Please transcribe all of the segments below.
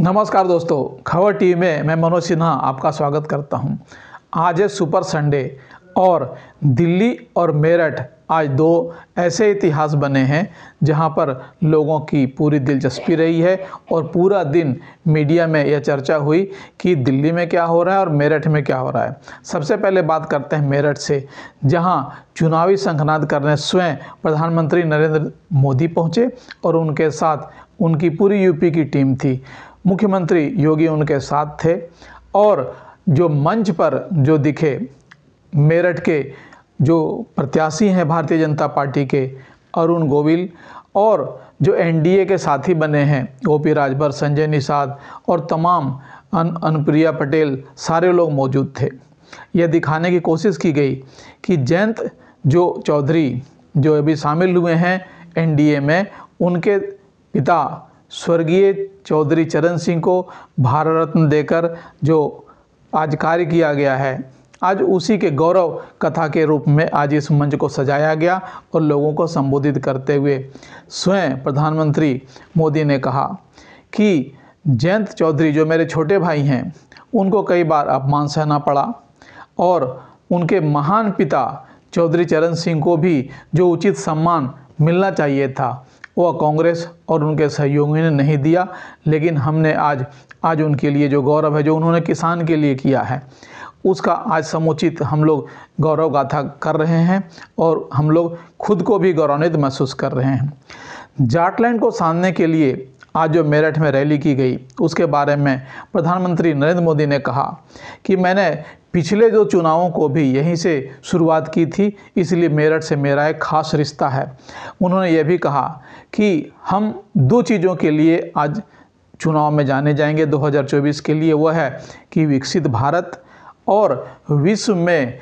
नमस्कार दोस्तों खबर टीवी में मैं मनोज सिन्हा आपका स्वागत करता हूं। आज है सुपर संडे और दिल्ली और मेरठ आज दो ऐसे इतिहास बने हैं जहां पर लोगों की पूरी दिलचस्पी रही है और पूरा दिन मीडिया में यह चर्चा हुई कि दिल्ली में क्या हो रहा है और मेरठ में क्या हो रहा है सबसे पहले बात करते हैं मेरठ से जहां चुनावी संखनाद करने स्वयं प्रधानमंत्री नरेंद्र मोदी पहुंचे और उनके साथ उनकी पूरी यूपी की टीम थी मुख्यमंत्री योगी उनके साथ थे और जो मंच पर जो दिखे मेरठ के जो प्रत्याशी हैं भारतीय जनता पार्टी के अरुण गोविल और जो एनडीए के साथी बने हैं पी राजभर संजय निषाद और तमाम अन अनुप्रिया पटेल सारे लोग मौजूद थे यह दिखाने की कोशिश की गई कि जयंत जो चौधरी जो अभी शामिल हुए हैं एनडीए में उनके पिता स्वर्गीय चौधरी चरण सिंह को भारत रत्न देकर जो आज कार्य किया गया है आज उसी के गौरव कथा के रूप में आज इस मंच को सजाया गया और लोगों को संबोधित करते हुए स्वयं प्रधानमंत्री मोदी ने कहा कि जयंत चौधरी जो मेरे छोटे भाई हैं उनको कई बार अपमान सहना पड़ा और उनके महान पिता चौधरी चरण सिंह को भी जो उचित सम्मान मिलना चाहिए था वह कांग्रेस और उनके सहयोगियों ने नहीं दिया लेकिन हमने आज आज उनके लिए जो गौरव है जो उन्होंने किसान के लिए किया है उसका आज समुचित हम लोग गौरव गाथा कर रहे हैं और हम लोग खुद को भी गौरवान्वित महसूस कर रहे हैं जाटलैंड को साधने के लिए आज जो मेरठ में रैली की गई उसके बारे में प्रधानमंत्री नरेंद्र मोदी ने कहा कि मैंने पिछले जो चुनावों को भी यहीं से शुरुआत की थी इसलिए मेरठ से मेरा एक खास रिश्ता है उन्होंने यह भी कहा कि हम दो चीज़ों के लिए आज चुनाव में जाने जाएंगे 2024 के लिए वह है कि विकसित भारत और विश्व में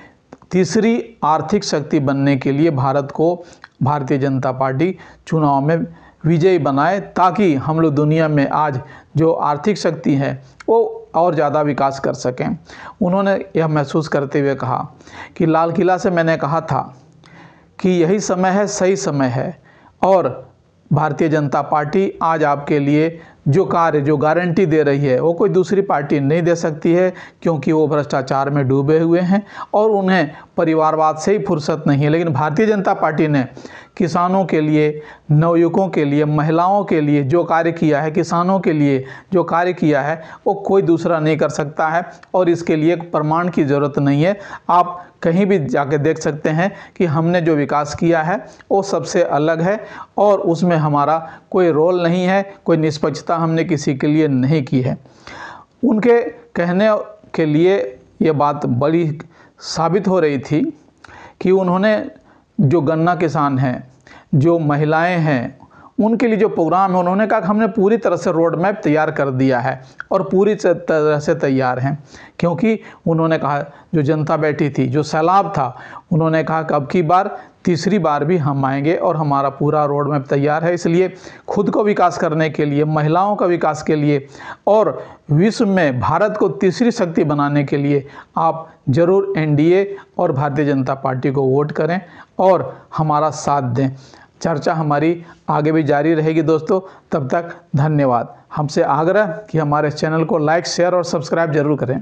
तीसरी आर्थिक शक्ति बनने के लिए भारत को भारतीय जनता पार्टी चुनाव में विजयी बनाए ताकि हम लोग दुनिया में आज जो आर्थिक शक्ति है वो और ज़्यादा विकास कर सकें उन्होंने यह महसूस करते हुए कहा कि लाल किला से मैंने कहा था कि यही समय है सही समय है और भारतीय जनता पार्टी आज आपके लिए जो कार्य जो गारंटी दे रही है वो कोई दूसरी पार्टी नहीं दे सकती है क्योंकि वो भ्रष्टाचार में डूबे हुए हैं और उन्हें परिवारवाद से ही फुर्सत नहीं है लेकिन भारतीय जनता पार्टी ने किसानों के लिए नवयुवकों के लिए महिलाओं के लिए जो कार्य किया है किसानों के लिए जो कार्य किया है वो कोई दूसरा नहीं कर सकता है और इसके लिए एक प्रमाण की ज़रूरत नहीं है आप कहीं भी जाके देख सकते हैं कि हमने जो विकास किया है वो सबसे अलग है और उसमें हमारा कोई रोल नहीं है कोई निष्पक्षता हमने किसी के लिए नहीं की है उनके कहने के लिए ये बात बड़ी साबित हो रही थी कि उन्होंने जो गन्ना किसान हैं जो महिलाएं हैं उनके लिए जो प्रोग्राम है उन्होंने कहा कि हमने पूरी तरह से रोड मैप तैयार कर दिया है और पूरी तरह से तैयार हैं क्योंकि उन्होंने कहा जो जनता बैठी थी जो सैलाब था उन्होंने कहा कि अब की बार तीसरी बार भी हम आएंगे और हमारा पूरा रोड मैप तैयार है इसलिए खुद को विकास करने के लिए महिलाओं का विकास के लिए और विश्व में भारत को तीसरी शक्ति बनाने के लिए आप ज़रूर एनडीए और भारतीय जनता पार्टी को वोट करें और हमारा साथ दें चर्चा हमारी आगे भी जारी रहेगी दोस्तों तब तक धन्यवाद हमसे आग्रह कि हमारे चैनल को लाइक शेयर और सब्सक्राइब जरूर करें